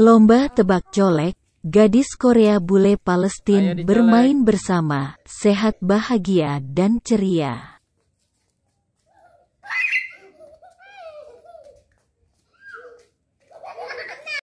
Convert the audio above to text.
Lomba tebak colek, gadis Korea bule Palestine bermain bersama, sehat bahagia dan ceria.